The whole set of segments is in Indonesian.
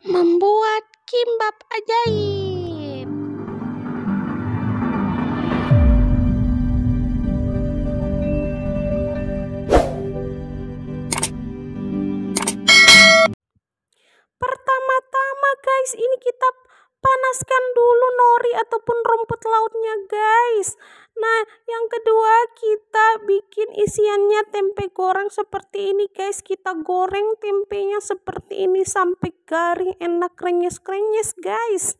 membuat kimbab ajaib. Pertama-tama guys, ini kita panaskan dulu nori ataupun rumput lautnya guys. Nah, yang kedua kita bikin isiannya tempe goreng seperti ini guys. Kita goreng tempenya seperti ini sampai garing enak krenyes-krenyes guys.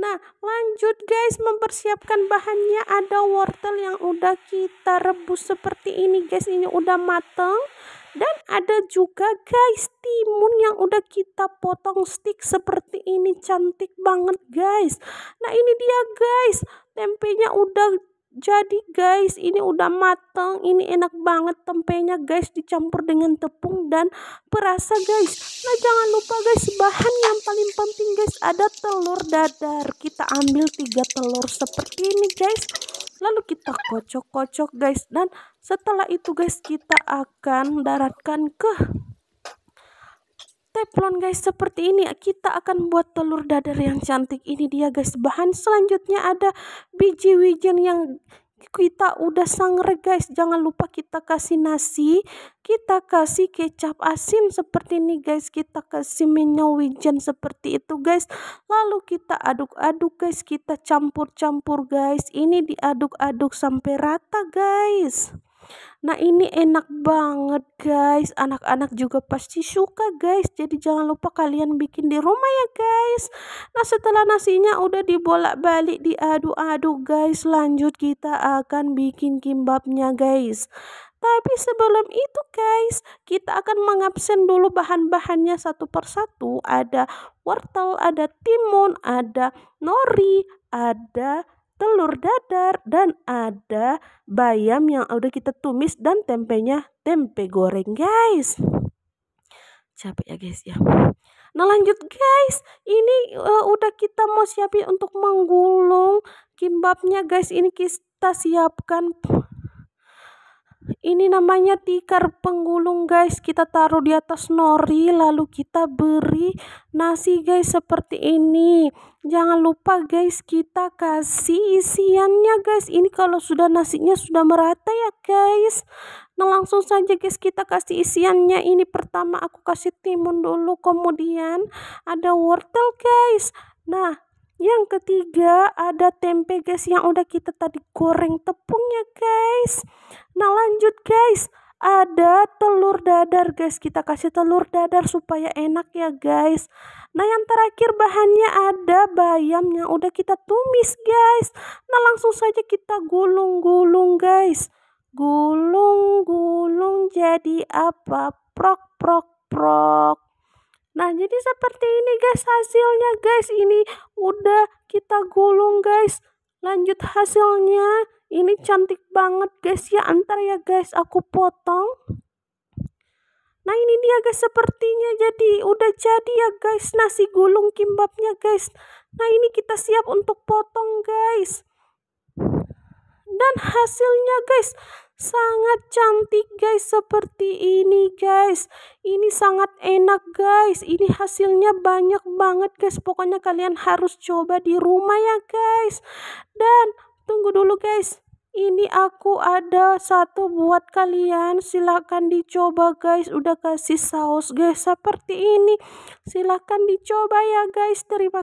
Nah, lanjut guys mempersiapkan bahannya ada wortel yang udah kita rebus seperti ini guys. Ini udah mateng. Dan ada juga guys timun yang udah kita potong stick seperti ini cantik banget guys. Nah ini dia guys tempenya udah jadi guys ini udah mateng ini enak banget tempenya guys dicampur dengan tepung dan perasa guys nah jangan lupa guys bahan yang paling penting guys ada telur dadar kita ambil tiga telur seperti ini guys kocok kocok guys dan setelah itu guys kita akan daratkan ke teflon guys seperti ini kita akan buat telur dadar yang cantik ini dia guys bahan selanjutnya ada biji wijen yang kita udah sangre guys jangan lupa kita kasih nasi kita kasih kecap asin seperti ini guys kita kasih minyak wijen seperti itu guys lalu kita aduk-aduk guys kita campur-campur guys ini diaduk-aduk sampai rata guys Nah ini enak banget guys, anak-anak juga pasti suka guys. Jadi jangan lupa kalian bikin di rumah ya guys. Nah setelah nasinya udah dibolak-balik diaduk-aduk guys, lanjut kita akan bikin kimbabnya guys. Tapi sebelum itu guys, kita akan mengabsen dulu bahan-bahannya satu persatu. Ada wortel, ada timun, ada nori, ada telur dadar, dan ada bayam yang udah kita tumis dan tempenya tempe goreng guys. Capek ya guys ya. Nah lanjut guys, ini uh, udah kita mau siapin untuk menggulung kimbabnya guys. Ini kita siapkan ini namanya tikar penggulung guys. Kita taruh di atas nori lalu kita beri nasi guys seperti ini. Jangan lupa guys kita kasih isiannya guys. Ini kalau sudah nasinya sudah merata ya guys. Nah langsung saja guys kita kasih isiannya. Ini pertama aku kasih timun dulu kemudian ada wortel guys. Nah yang ketiga ada tempe guys yang udah kita tadi goreng tepungnya guys. Nah lanjut guys, ada telur dadar guys. Kita kasih telur dadar supaya enak ya guys. Nah yang terakhir bahannya ada bayamnya. Udah kita tumis guys. Nah langsung saja kita gulung-gulung guys. Gulung-gulung jadi apa? Prok, prok, prok. Nah jadi seperti ini guys hasilnya guys. Ini udah kita gulung guys. Lanjut hasilnya. Ini cantik banget guys ya. Antar ya guys aku potong. Nah ini dia guys sepertinya jadi udah jadi ya guys nasi gulung kimbabnya guys. Nah ini kita siap untuk potong guys. Dan hasilnya guys sangat cantik guys seperti ini guys. Ini sangat enak guys. Ini hasilnya banyak banget guys. Pokoknya kalian harus coba di rumah ya guys. Dan Tunggu dulu guys. Ini aku ada satu buat kalian. Silahkan dicoba guys. Udah kasih saus guys seperti ini. Silahkan dicoba ya guys. Terima